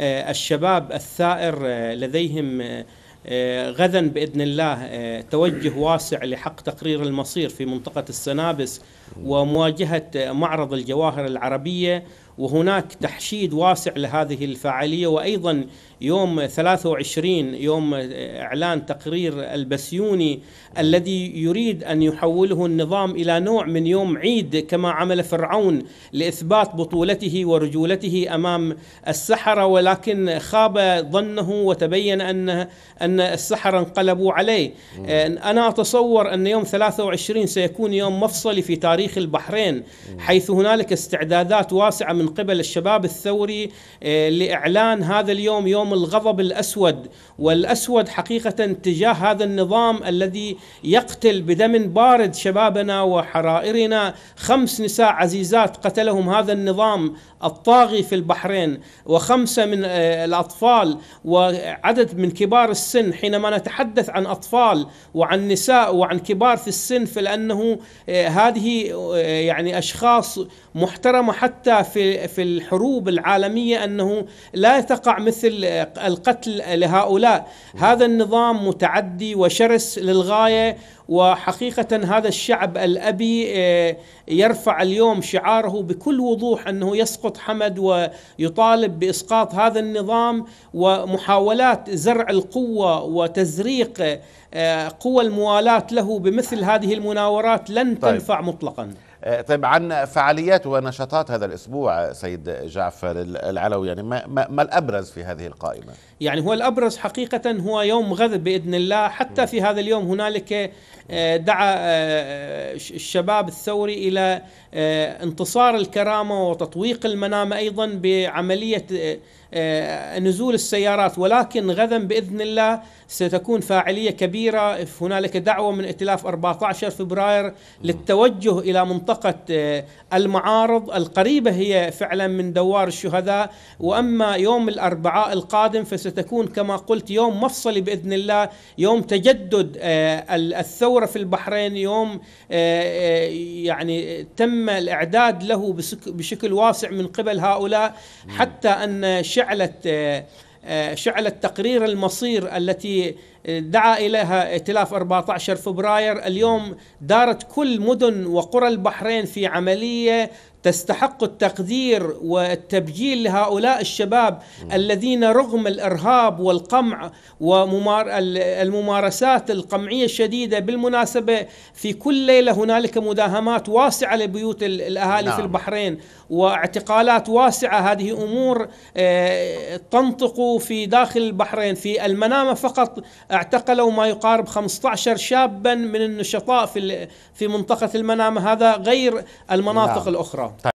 آه، الشباب الثائر آه، لديهم آه، غدا باذن الله توجه واسع لحق تقرير المصير في منطقه السنابس ومواجهه معرض الجواهر العربيه وهناك تحشيد واسع لهذه الفاعليه وايضا يوم 23 يوم إعلان تقرير البسيوني الذي يريد أن يحوله النظام إلى نوع من يوم عيد كما عمل فرعون لإثبات بطولته ورجولته أمام السحرة ولكن خاب ظنه وتبين أن أن السحرة انقلبوا عليه أنا أتصور أن يوم 23 سيكون يوم مفصلي في تاريخ البحرين حيث هنالك استعدادات واسعة من قبل الشباب الثوري آه، لإعلان هذا اليوم يوم الغضب الاسود والاسود حقيقه تجاه هذا النظام الذي يقتل بدم بارد شبابنا وحرائرنا خمس نساء عزيزات قتلهم هذا النظام الطاغي في البحرين وخمسه من آه، الاطفال وعدد من كبار السن حينما نتحدث عن اطفال وعن نساء وعن كبار في السن فلانه آه، هذه آه، يعني اشخاص محترمة حتى في في الحروب العالمية أنه لا تقع مثل القتل لهؤلاء هذا النظام متعدي وشرس للغاية وحقيقة هذا الشعب الأبي آه، يرفع اليوم شعاره بكل وضوح أنه يسقط حمد ويطالب بإسقاط هذا النظام ومحاولات زرع القوة وتزريق آه، قوى الموالاة له بمثل هذه المناورات لن طيب. تنفع مطلقا آه، طيب عن فعاليات ونشاطات هذا الاسبوع سيد جعفر العلوي يعني ما, ما, ما الابرز في هذه القائمه؟ يعني هو الابرز حقيقه هو يوم غد باذن الله حتى نعم. في هذا اليوم هنالك آه، دعا آه، الشباب الثوري الى انتصار الكرامه وتطويق المنامه ايضا بعمليه نزول السيارات ولكن غدا باذن الله ستكون فاعليه كبيره هنالك دعوه من ائتلاف 14 فبراير نعم. للتوجه الى منطقه منطقة آه، المعارض القريبة هي فعلا من دوار الشهداء وأما يوم الأربعاء القادم فستكون كما قلت يوم مفصلي بإذن الله يوم تجدد آه، الثورة في البحرين يوم آه، يعني تم الإعداد له بشكل واسع من قبل هؤلاء حتى أن شعلة آه، شعلت تقرير المصير التي آه، دعا إليها ائتلاف 14 فبراير اليوم دارت كل مدن وقرى البحرين في عملية تستحق التقدير والتبجيل لهؤلاء الشباب الذين رغم الارهاب والقمع والممارسات القمعيه الشديده بالمناسبه في كل ليله هنالك مداهمات واسعه لبيوت الاهالي نعم. في البحرين واعتقالات واسعه هذه امور آه، تنطق في داخل البحرين في المنامه فقط اعتقلوا ما يقارب 15 شابا من النشطاء في في منطقه المنامه هذا غير المناطق نعم. الاخرى